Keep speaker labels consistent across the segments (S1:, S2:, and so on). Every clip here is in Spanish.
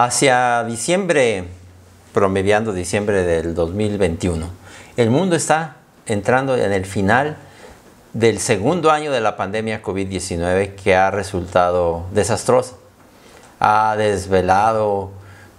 S1: Hacia diciembre, promediando diciembre del 2021, el mundo está entrando en el final del segundo año de la pandemia COVID-19 que ha resultado desastrosa. Ha desvelado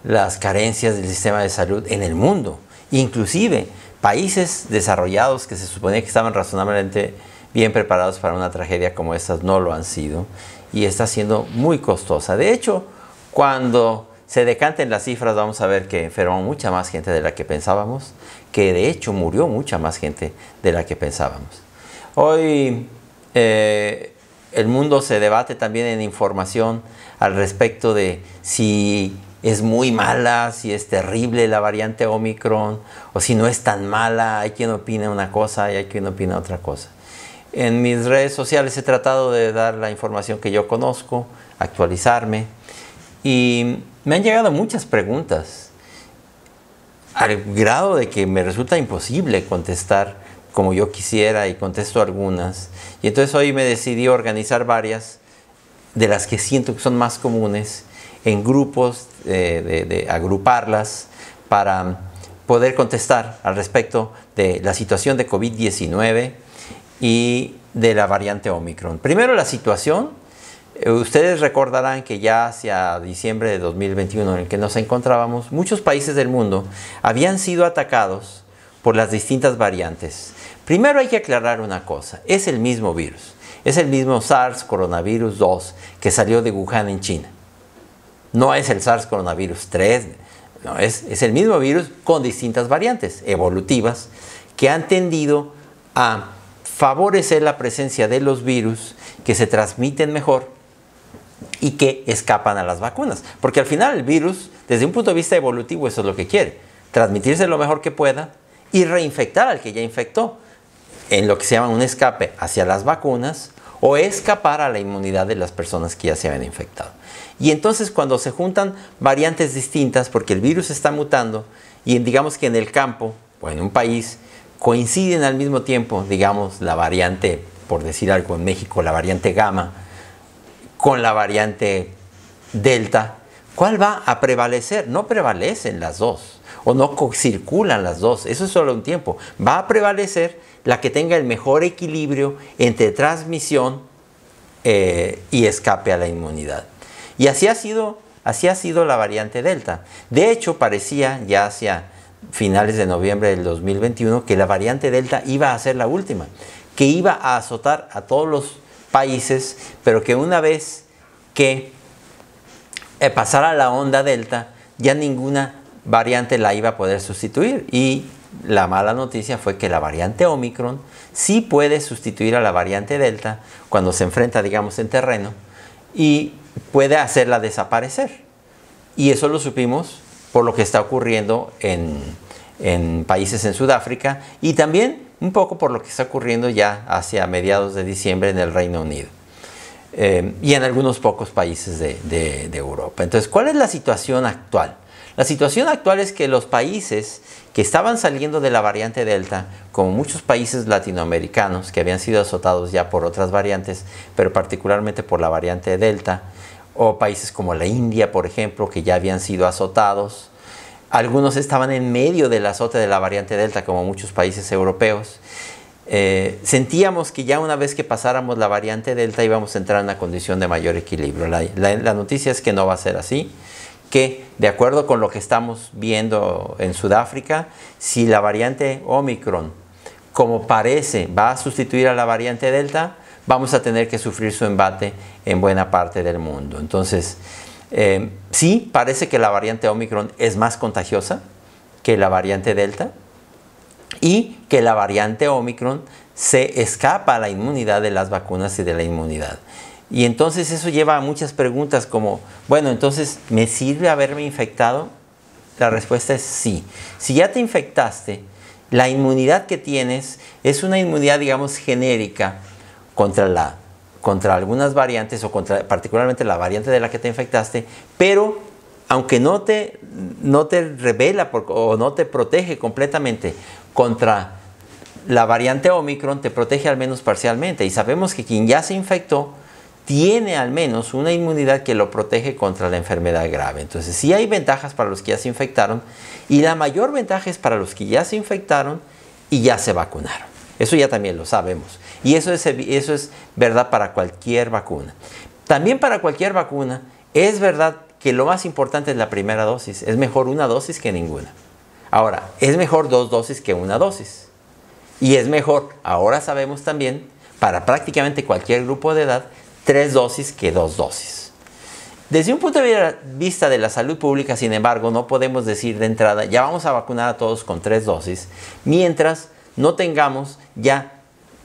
S1: las carencias del sistema de salud en el mundo. Inclusive países desarrollados que se suponía que estaban razonablemente bien preparados para una tragedia como esta no lo han sido y está siendo muy costosa. De hecho, cuando se decanten las cifras, vamos a ver que enfermó mucha más gente de la que pensábamos, que de hecho murió mucha más gente de la que pensábamos. Hoy eh, el mundo se debate también en información al respecto de si es muy mala, si es terrible la variante Omicron, o si no es tan mala, hay quien opina una cosa y hay quien opina otra cosa. En mis redes sociales he tratado de dar la información que yo conozco, actualizarme, y me han llegado muchas preguntas, ah. al grado de que me resulta imposible contestar como yo quisiera y contesto algunas. Y entonces hoy me decidí organizar varias de las que siento que son más comunes en grupos, eh, de, de agruparlas para poder contestar al respecto de la situación de COVID-19 y de la variante Omicron. Primero la situación eh, ustedes recordarán que ya hacia diciembre de 2021 en el que nos encontrábamos, muchos países del mundo habían sido atacados por las distintas variantes. Primero hay que aclarar una cosa, es el mismo virus, es el mismo SARS coronavirus 2 que salió de Wuhan en China. No es el SARS coronavirus 3, es el mismo virus con distintas variantes evolutivas que han tendido a favorecer la presencia de los virus que se transmiten mejor y que escapan a las vacunas. Porque al final el virus, desde un punto de vista evolutivo, eso es lo que quiere. Transmitirse lo mejor que pueda y reinfectar al que ya infectó. En lo que se llama un escape hacia las vacunas o escapar a la inmunidad de las personas que ya se habían infectado. Y entonces cuando se juntan variantes distintas, porque el virus está mutando, y digamos que en el campo o en un país coinciden al mismo tiempo, digamos, la variante, por decir algo en México, la variante gamma, con la variante Delta, ¿cuál va a prevalecer? No prevalecen las dos o no circulan las dos, eso es solo un tiempo. Va a prevalecer la que tenga el mejor equilibrio entre transmisión eh, y escape a la inmunidad. Y así ha sido, así ha sido la variante Delta. De hecho, parecía ya hacia finales de noviembre del 2021 que la variante Delta iba a ser la última, que iba a azotar a todos los países, pero que una vez que eh, pasara la onda delta, ya ninguna variante la iba a poder sustituir. Y la mala noticia fue que la variante Omicron sí puede sustituir a la variante Delta cuando se enfrenta, digamos, en terreno y puede hacerla desaparecer. Y eso lo supimos por lo que está ocurriendo en, en países en Sudáfrica y también un poco por lo que está ocurriendo ya hacia mediados de diciembre en el Reino Unido eh, y en algunos pocos países de, Europa. Entonces, ¿cuál es la situación actual? La situación actual es que los países que estaban saliendo de la variante Delta, como muchos países latinoamericanos que habían sido azotados ya por otras variantes, pero particularmente por la variante Delta, o países como la India, por ejemplo, que ya habían sido azotados algunos estaban en medio del azote de la variante Delta, como muchos países europeos. Eh, sentíamos que ya una vez que pasáramos la variante Delta íbamos a entrar en una condición de mayor equilibrio. La, la noticia es que no va a ser así, que de acuerdo con lo que estamos viendo en Sudáfrica, si la variante Omicron, como parece, va a sustituir a la variante Delta, vamos a tener que sufrir su embate en buena parte del mundo. Entonces, Em, sí, parece que la variante Omicron es más contagiosa que la variante Delta y que la variante Omicron se escapa a la inmunidad de las vacunas y de la inmunidad. Y entonces eso lleva a muchas preguntas como, bueno, entonces, ¿me sirve haberme infectado? La respuesta es sí. Si ya te infectaste, la inmunidad que tienes es una inmunidad, digamos, genérica contra la contra algunas variantes o contra particularmente la variante de la que te infectaste, pero aunque no te, no te revela o no te protege completamente contra la variante Omicron, te protege al menos parcialmente. Y sabemos que quien ya se infectó tiene al menos una inmunidad que lo protege contra la enfermedad grave. Entonces sí hay ventajas para los que ya se infectaron y la mayor ventaja es para los que ya se infectaron y ya se vacunaron. Eso ya también lo sabemos. Y eso es, verdad para cualquier vacuna. También para cualquier vacuna es verdad que lo más importante es la primera dosis. Es mejor una dosis que ninguna. Ahora, es mejor dos dosis que una dosis. Y es mejor, ahora sabemos también, para prácticamente cualquier grupo de edad, tres dosis que dos dosis. Desde un punto de vista de la salud pública, sin embargo, no podemos decir de entrada, ya vamos a vacunar a todos con tres dosis, mientras no tengamos ya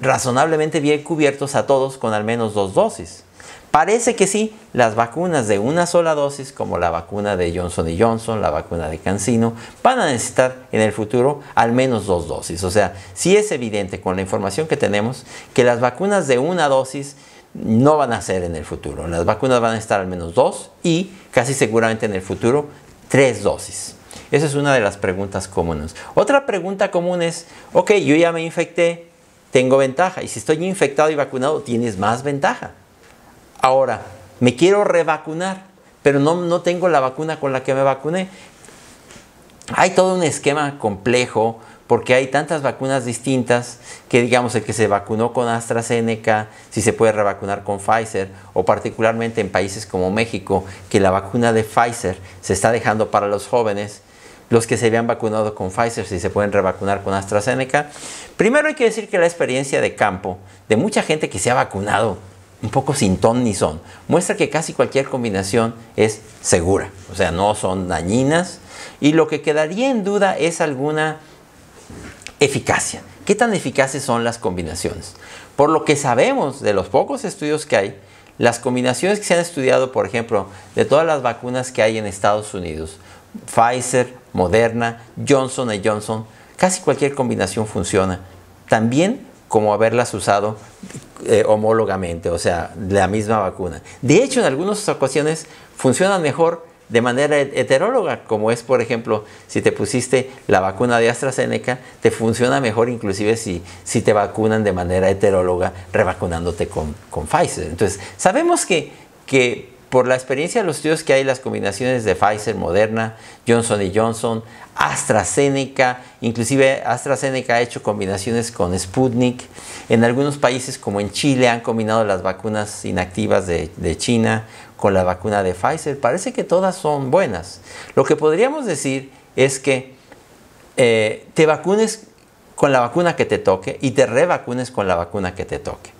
S1: razonablemente bien cubiertos a todos con al menos dos dosis. Parece que sí, las vacunas de una sola dosis, como la vacuna de Johnson Johnson, la vacuna de Cancino, van a necesitar en el futuro al menos dos dosis. O sea, sí es evidente con la información que tenemos que las vacunas de una dosis no van a ser en el futuro. Las vacunas van a estar al menos dos y casi seguramente en el futuro tres dosis. Esa es una de las preguntas comunes. Otra pregunta común es, ok, yo ya me infecté, tengo ventaja. Y si estoy infectado y vacunado, tienes más ventaja. Ahora, me quiero revacunar, pero no, no tengo la vacuna con la que me vacuné. Hay todo un esquema complejo porque hay tantas vacunas distintas que digamos el que se vacunó con AstraZeneca, si se puede revacunar con Pfizer, o particularmente en países como México, que la vacuna de Pfizer se está dejando para los jóvenes, los que se habían vacunado con Pfizer si se pueden revacunar con AstraZeneca. Primero hay que decir que la experiencia de campo de mucha gente que se ha vacunado un poco sin ton ni son, muestra que casi cualquier combinación es segura, o sea, no son dañinas y lo que quedaría en duda es alguna eficacia. ¿Qué tan eficaces son las combinaciones? Por lo que sabemos de los pocos estudios que hay, las combinaciones que se han estudiado, por ejemplo, de todas las vacunas que hay en Estados Unidos, Pfizer, Moderna, Johnson Johnson, casi cualquier combinación funciona. También como haberlas usado eh, homólogamente, o sea, la misma vacuna. De hecho, en algunas ocasiones funcionan mejor de manera heteróloga, como es, por ejemplo, si te pusiste la vacuna de AstraZeneca, te funciona mejor inclusive si, si te vacunan de manera heteróloga, revacunándote con, con Pfizer. Entonces, sabemos que, que por la experiencia de los estudios que hay, las combinaciones de Pfizer, Moderna, Johnson Johnson, AstraZeneca, inclusive AstraZeneca ha hecho combinaciones con Sputnik. En algunos países como en Chile han combinado las vacunas inactivas de, China con la vacuna de Pfizer. Parece que todas son buenas. Lo que podríamos decir es que eh, te vacunes con la vacuna que te toque y te revacunes con la vacuna que te toque.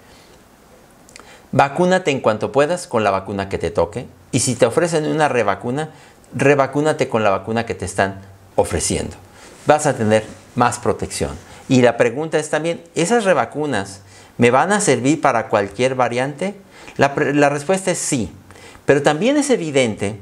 S1: Vacúnate en cuanto puedas con la vacuna que te toque. Y si te ofrecen una revacuna, revacúnate con la vacuna que te están ofreciendo. Vas a tener más protección. Y la pregunta es también, ¿esas revacunas me van a servir para cualquier variante? La, la respuesta es sí. Pero también es evidente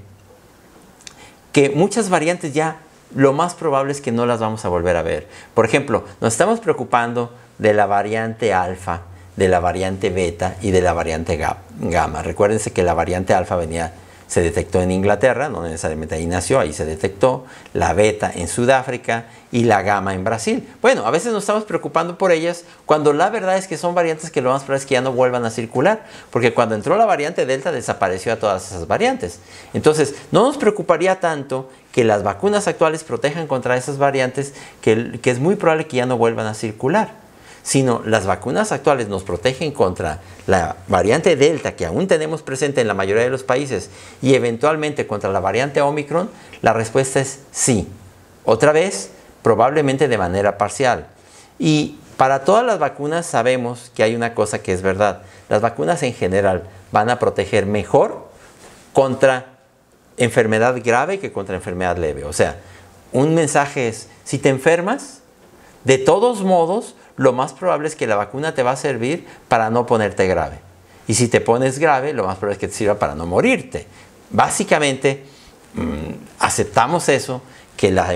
S1: que muchas variantes ya lo más probable es que no las vamos a volver a ver. Por ejemplo, nos estamos preocupando de la variante alfa de la variante beta y de la variante gamma. Recuérdense que la variante alfa venía, se detectó en Inglaterra, no necesariamente ahí nació, ahí se detectó, la beta en Sudáfrica y la gamma en Brasil. Bueno, a veces nos estamos preocupando por ellas cuando la verdad es que son variantes que lo más probable es que ya no vuelvan a circular, porque cuando entró la variante delta desapareció a todas esas variantes. Entonces, no nos preocuparía tanto que las vacunas actuales protejan contra esas variantes que es muy probable que ya no vuelvan a circular sino las vacunas actuales nos protegen contra la variante Delta que aún tenemos presente en la mayoría de los países y eventualmente contra la variante Omicron, la respuesta es sí. Otra vez, probablemente de manera parcial. Y para todas las vacunas sabemos que hay una cosa que es verdad. Las vacunas en general van a proteger mejor contra enfermedad grave que contra enfermedad leve. O sea, un mensaje es, si te enfermas, de todos modos lo más probable es que la vacuna te va a servir para no ponerte grave. Y si te pones grave, lo más probable es que te sirva para no morirte. Básicamente, mm, aceptamos eso que las,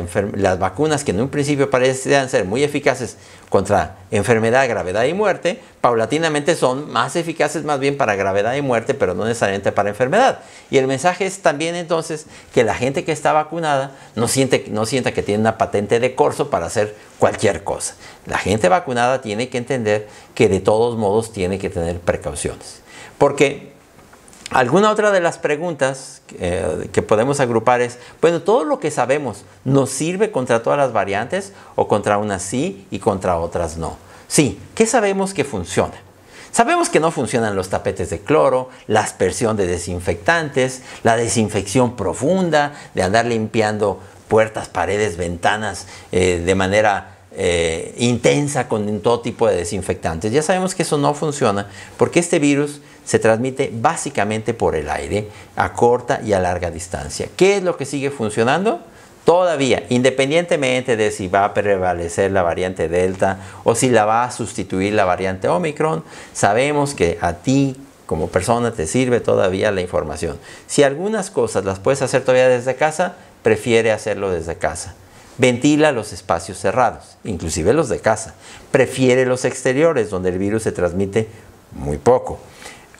S1: vacunas que en un principio parecían ser muy eficaces contra enfermedad, gravedad y muerte, paulatinamente son más eficaces más bien para gravedad y muerte, pero no necesariamente para enfermedad. Y el mensaje es también entonces que la gente que está vacunada no, siente, no sienta que tiene una patente de corso para hacer cualquier cosa. La gente vacunada tiene que entender que de todos modos tiene que tener precauciones. Porque Alguna otra de las preguntas eh, que podemos agrupar es, bueno, todo lo que sabemos nos sirve contra todas las variantes o contra unas sí y contra otras no. Sí, ¿qué sabemos que funciona? Sabemos que no funcionan los tapetes de cloro, la aspersión de desinfectantes, la desinfección profunda, de andar limpiando puertas, paredes, ventanas eh, de manera eh, intensa con todo tipo de desinfectantes. Ya sabemos que eso no funciona porque este virus se transmite básicamente por el aire a corta y a larga distancia. ¿Qué es lo que sigue funcionando? Todavía, independientemente de si va a prevalecer la variante Delta o si la va a sustituir la variante Omicron, sabemos que a ti como persona te sirve todavía la información. Si algunas cosas las puedes hacer todavía desde casa, prefiere hacerlo desde casa. Ventila los espacios cerrados, inclusive los de casa. Prefiere los exteriores, donde el virus se transmite muy poco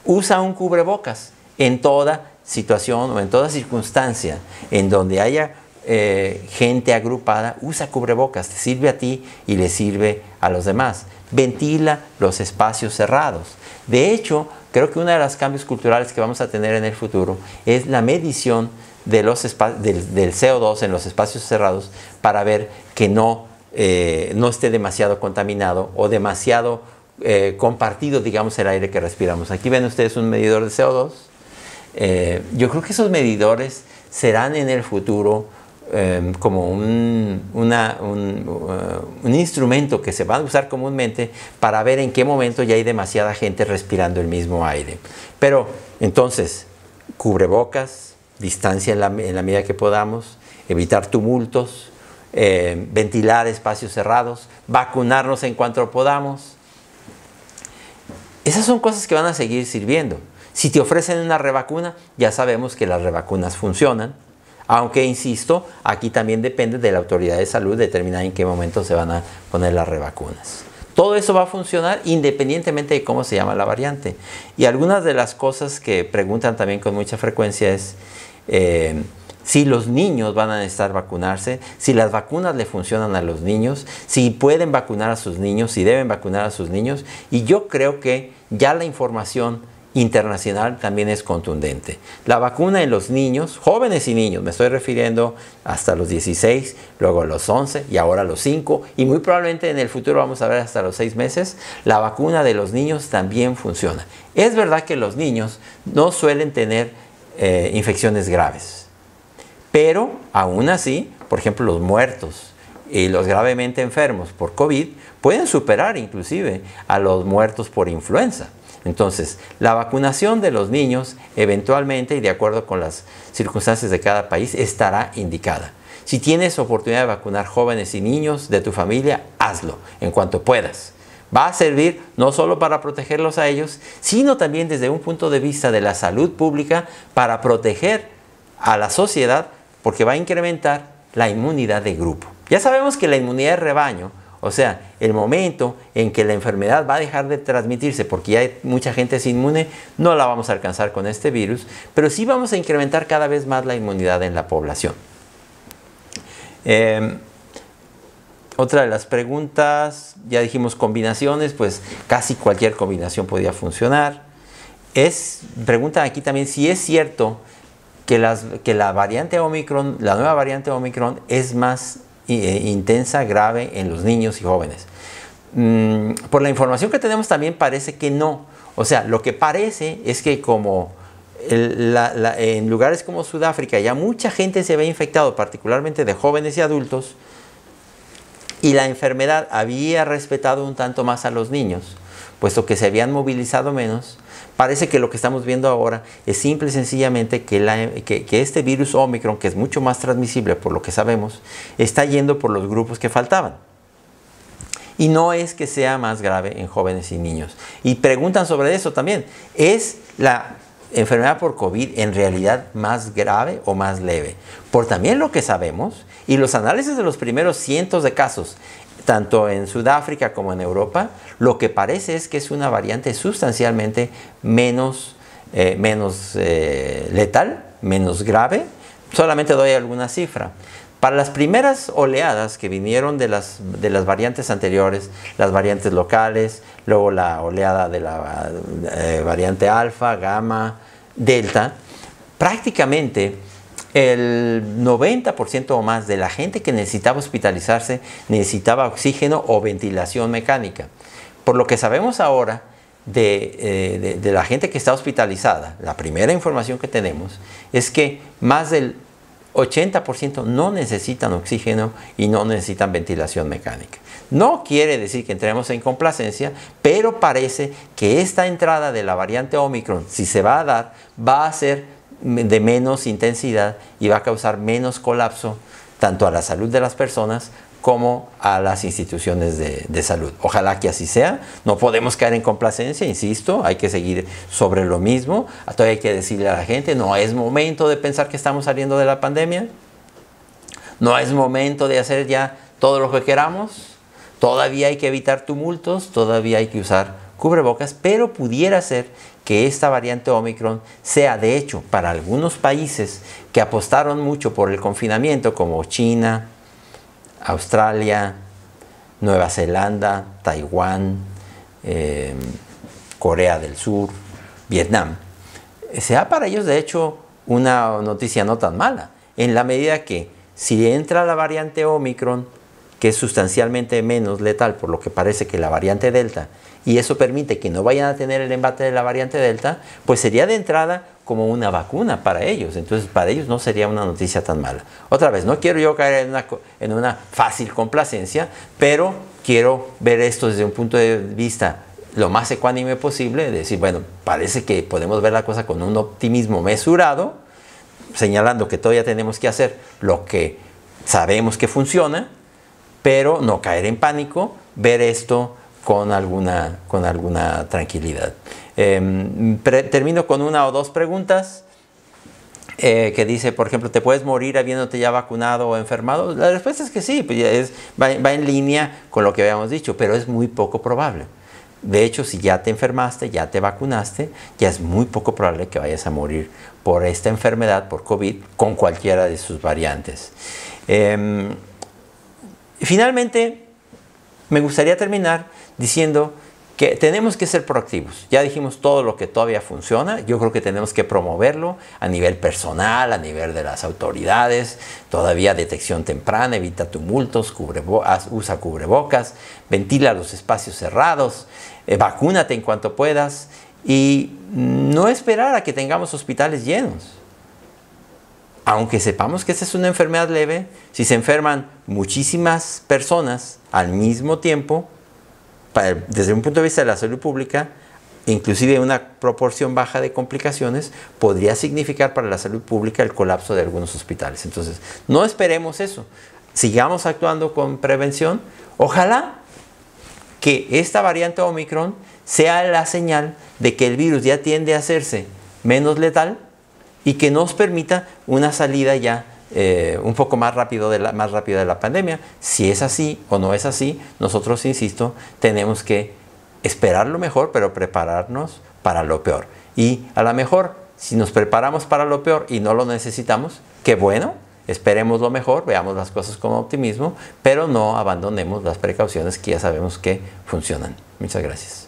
S1: usa un cubrebocas en toda situación o en toda circunstancia en donde haya eh, gente agrupada, usa cubrebocas, te sirve a ti y le sirve a los demás. Ventila los espacios cerrados. De hecho, creo que uno de los cambios culturales que vamos a tener en el futuro es la medición del, CO2 en los espacios cerrados para ver que no, eh, no esté demasiado contaminado o demasiado eh, compartido, digamos, el aire que respiramos. Aquí ven ustedes un medidor de CO2. Eh, yo creo que esos medidores serán en el futuro em, como un, eh, un, instrumento que se va a usar comúnmente para ver en qué momento ya hay demasiada gente respirando el mismo aire. Pero entonces, cubrebocas, distancia en la, medida que podamos, evitar tumultos, ventilar espacios cerrados, vacunarnos en cuanto podamos, esas son cosas que van a seguir sirviendo. Si te ofrecen una revacuna, ya sabemos que las revacunas funcionan. Aunque, insisto, aquí también depende de la autoridad de salud determinar en qué momento se van a poner las revacunas. Todo eso va a funcionar independientemente de cómo se llama la variante. Y algunas de las cosas que preguntan también con mucha frecuencia es, eh, si los niños van a necesitar vacunarse, si las vacunas le funcionan a los niños, si pueden vacunar a sus niños, si deben vacunar a sus niños. Y yo creo que ya la información internacional también es contundente. La vacuna en los niños, jóvenes y niños, me estoy refiriendo hasta los 16, luego los 11 y ahora los 5 y muy probablemente en el futuro vamos a ver hasta los 6 meses, la vacuna de los niños también funciona. Es verdad que los niños no suelen tener eh, infecciones graves pero aún así, por ejemplo, los muertos y los gravemente enfermos por COVID pueden superar inclusive a los muertos por influenza. Entonces, la vacunación de los niños eventualmente y de acuerdo con las circunstancias de cada país estará indicada. Si tienes oportunidad de vacunar jóvenes y niños de tu familia, hazlo en cuanto puedas. Va a servir no solo para protegerlos a ellos, sino también desde un punto de vista de la salud pública para proteger a la sociedad porque va a incrementar la inmunidad de grupo. Ya sabemos que la inmunidad de rebaño, o sea, el momento en que la enfermedad va a dejar de transmitirse porque ya hay mucha gente es inmune, no la vamos a alcanzar con este virus, pero sí vamos a incrementar cada vez más la inmunidad en la población. Em, otra de las preguntas, ya dijimos combinaciones, pues casi cualquier combinación podía funcionar. Es, preguntan aquí también si es cierto que, la variante Omicron, la nueva variante Omicron es más eh, intensa, grave en los niños y jóvenes. Mm, por la información que tenemos también parece que no. O sea, lo que parece es que como en lugares como Sudáfrica ya mucha gente se ve infectado, particularmente de jóvenes y adultos, y la enfermedad había respetado un tanto más a los niños, puesto que se habían movilizado menos, parece que lo que estamos viendo ahora es simple y sencillamente que, este virus Omicron, que es mucho más transmisible por lo que sabemos, está yendo por los grupos que faltaban. Y no es que sea más grave en jóvenes y niños. Y preguntan sobre eso también. Es la enfermedad por COVID en realidad más grave o más leve. Por también lo que sabemos y los análisis de los primeros cientos de casos, tanto en Sudáfrica como en Europa, lo que parece es que es una variante sustancialmente menos, eh, menos eh, letal, menos grave. Solamente doy alguna cifra. Para las primeras oleadas que vinieron de las, de las variantes anteriores, las variantes locales, luego la oleada de la eh, variante alfa, gamma, delta, prácticamente el 90% o más de la gente que necesitaba hospitalizarse necesitaba oxígeno o ventilación mecánica. Por lo que sabemos ahora de, eh, de la gente que está hospitalizada, la primera información que tenemos es que más del 80% no necesitan oxígeno y no necesitan ventilación mecánica. No quiere decir que entremos en complacencia, pero parece que esta entrada de la variante Omicron, si se va a dar, va a ser de menos intensidad y va a causar menos colapso tanto a la salud de las personas como a las instituciones de, salud. Ojalá que así sea. No podemos caer en complacencia, insisto, hay que seguir sobre lo mismo. Todavía hay que decirle a la gente, no es momento de pensar que estamos saliendo de la pandemia. No es momento de hacer ya todo lo que queramos. Todavía hay que evitar tumultos, todavía hay que usar cubrebocas, pero pudiera ser que esta variante Omicron sea de hecho para algunos países que apostaron mucho por el confinamiento, como China, Australia, Nueva Zelanda, Taiwán, em, Corea del Sur, Vietnam, sea para ellos de hecho una noticia no tan mala, en la medida que si entra la variante Omicron, que es sustancialmente menos letal, por lo que parece que la variante Delta, y eso permite que no vayan a tener el embate de la variante Delta, pues sería de entrada como una vacuna para ellos. Entonces, para ellos no sería una noticia tan mala. Otra vez, no quiero yo caer en una, fácil complacencia, pero quiero ver esto desde un punto de vista lo más ecuánime posible, decir, bueno, parece que podemos ver la cosa con un optimismo mesurado, señalando que todavía tenemos que hacer lo que sabemos que funciona, pero no caer en pánico, ver esto con alguna, con alguna tranquilidad. Em, termino con una o dos preguntas. Eh, que dice, por ejemplo, ¿te puedes morir habiéndote ya vacunado o enfermado? La respuesta es que sí, pues es, va, en línea con lo que habíamos dicho, pero es muy poco probable. De hecho, si ya te enfermaste, ya te vacunaste, ya es muy poco probable que vayas a morir por esta enfermedad, por COVID, con cualquiera de sus variantes. Em, finalmente, me gustaría terminar diciendo que tenemos que ser proactivos. Ya dijimos todo lo que todavía funciona, yo creo que tenemos que promoverlo a nivel personal, a nivel de las autoridades, todavía detección temprana, evita tumultos, usa cubrebocas, ventila los espacios cerrados, eh, vacúnate en cuanto puedas y no esperar a que tengamos hospitales llenos. Aunque sepamos que esa es una enfermedad leve, si se enferman muchísimas personas al mismo tiempo, desde un punto de vista de la salud pública, inclusive una proporción baja de complicaciones podría significar para la salud pública el colapso de algunos hospitales. Entonces, no esperemos eso. Sigamos actuando con prevención. Ojalá que esta variante Omicron sea la señal de que el virus ya tiende a hacerse menos letal y que nos permita una salida ya eh, un poco más rápido de la, más rápido de la pandemia. Si es así o no es así, nosotros, insisto, tenemos que esperar lo mejor, pero prepararnos para lo peor. Y a lo mejor, si nos preparamos para lo peor y no lo necesitamos, qué bueno, esperemos lo mejor, veamos las cosas con optimismo, pero no abandonemos las precauciones que ya sabemos que funcionan. Muchas gracias.